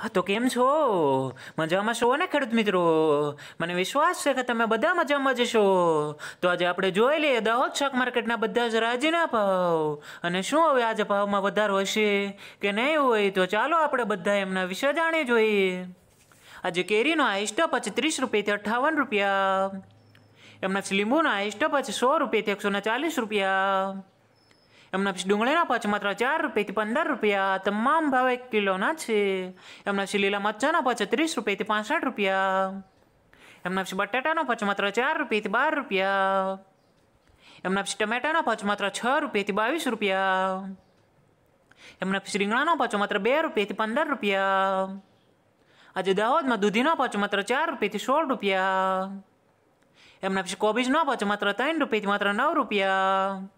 હા તો કેમ છો મજામાં છો ને ખેડૂત મિત્રો મને વિશ્વાસ છે કે તમે બધા મજામાં જશો તો આજે આપણે જોઈ લઈએ દાહોદ શાક માર્કેટના બધા જ રાજીના ભાવ અને શું હવે આજે ભાવમાં વધારો હશે કે નહીં હોય તો ચાલો આપણે બધા એમના વિશે જાણી જોઈએ આજે કેરીનો આઈસ્ટ પચત્રીસ રૂપિયાથી અઠાવન રૂપિયા એમના લીંબુનો આઈસ્ટ પછી સો રૂપિયાથી એકસો ચાલીસ રૂપિયા એમના પછી ડુંગળીના પાછ માત્ર ચાર રૂપિયાથી પંદર રૂપિયા તમામ ભાવ એક કિલોના છે એમના પછી લીલા મરચાના પાછ ત્રીસ રૂપિયાથી પાંસઠ રૂપિયા એમના પછી બટાટાનો પાછ માત્ર ચાર રૂપિયાથી બાર રૂપિયા એમના પછી ટમેટાનો પાછ માત્ર છ રૂપિયાથી બાવીસ રૂપિયા એમના પછી રીંગણાનો પાછો માત્ર બે રૂપિયાથી પંદર રૂપિયા આજે દાહોદમાં દૂધીનો પાછો માત્ર ચાર રૂપિયાથી સોળ રૂપિયા એમના પછી કોબીજનો પાછો માત્ર ત્રણ રૂપિયાથી માત્ર નવ રૂપિયા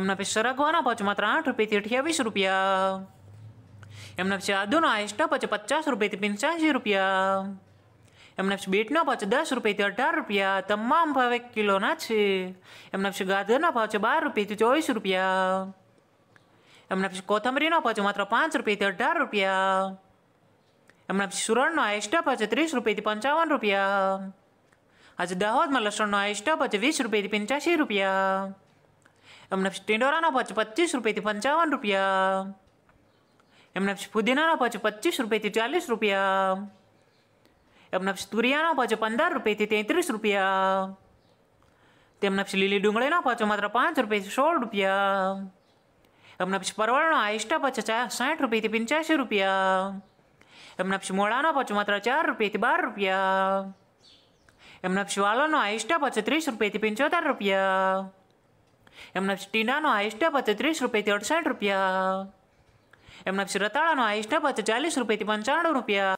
એમના પછી સરગવાનો પાછું માત્ર આઠ રૂપિયાથી અઠ્યાવીસ રૂપિયા એમના પછી આદુનો આઈસ્ટો પચ પચાસ રૂપિયાથી પંચ્યાસી રૂપિયા એમના પછી બીટનો પચ દસ રૂપિયાથી અઢાર રૂપિયા તમામ ભાવ એક કિલોના છે એમના પછી ગાજરના ભાવ છે બાર રૂપિયાથી ચોવીસ રૂપિયા એમના પછી ભાવ છે માત્ર પાંચ રૂપિયાથી અઢાર રૂપિયા એમના પછી સુરણનો આઈસ્ટો છે ત્રીસ રૂપિયાથી પંચાવન રૂપિયા આજે દાહોદમાં લસણનો આઈસ્ટો છે વીસ રૂપિયાથી પંચ્યાસી રૂપિયા એમને પછી ટીંડોરાનો પચ પચીસ રૂપિયાથી પંચાવન રૂપિયા એમને પછી ફુદીનાનો પચ પચીસ રૂપિયાથી ચાલીસ રૂપિયા એમને પછી તુરિયાનો પચ પંદર રૂપિયાથી તેત્રીસ રૂપિયા તેમના પછી લીલી ડુંગળીનો પાછો માત્ર પાંચ રૂપિયાથી સોળ રૂપિયા એમના પછી પરવળનો આઈસ્ટા પાછો સાઠ રૂપિયાથી પંચ્યાસી રૂપિયા એમના પછી મોળાનો પાછો માત્ર ચાર રૂપિયાથી બાર રૂપિયા એમના પછી વાલોનો આઈસ્ટા પાછો ત્રીસ રૂપિયાથી પંચોતેર રૂપિયા એમના ટીનાનો હાઈ સ્ટેપ હતો ત્રીસ રૂપિયાથી અડસઠ રૂપિયા એમના પછી રતાળાનો હાઈ સ્ટેપ હતો ચાલીસ રૂપિયાથી પંચાણું રૂપિયા